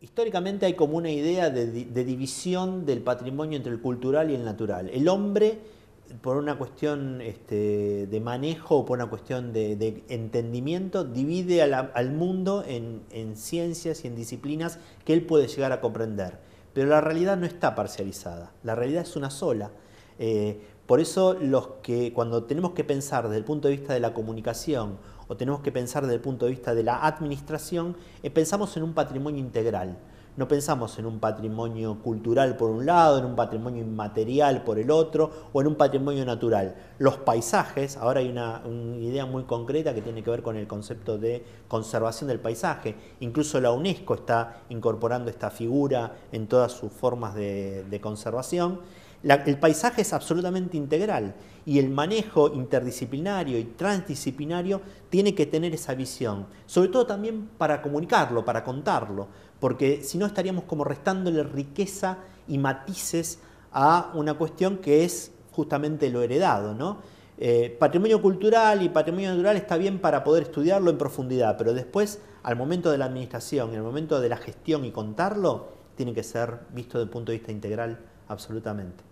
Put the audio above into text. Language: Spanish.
Históricamente hay como una idea de, división del patrimonio entre el cultural y el natural. El hombre, por una cuestión este, de manejo o por una cuestión de, entendimiento, divide al mundo en, ciencias y en disciplinas que él puede llegar a comprender. Pero la realidad no está parcializada, la realidad es una sola. Eh, por eso los que cuando tenemos que pensar desde el punto de vista de la comunicación o tenemos que pensar desde el punto de vista de la administración, eh, pensamos en un patrimonio integral. No pensamos en un patrimonio cultural por un lado, en un patrimonio inmaterial por el otro o en un patrimonio natural. Los paisajes, ahora hay una, idea muy concreta que tiene que ver con el concepto de conservación del paisaje. Incluso la UNESCO está incorporando esta figura en todas sus formas de conservación el paisaje es absolutamente integral y el manejo interdisciplinario y transdisciplinario tiene que tener esa visión, sobre todo también para comunicarlo, para contarlo, porque si no estaríamos como restándole riqueza y matices a una cuestión que es justamente lo heredado, ¿no? Eh, patrimonio cultural y patrimonio natural está bien para poder estudiarlo en profundidad, pero después, al momento de la administración, en el momento de la gestión y contarlo, tiene que ser visto desde el punto de vista integral absolutamente.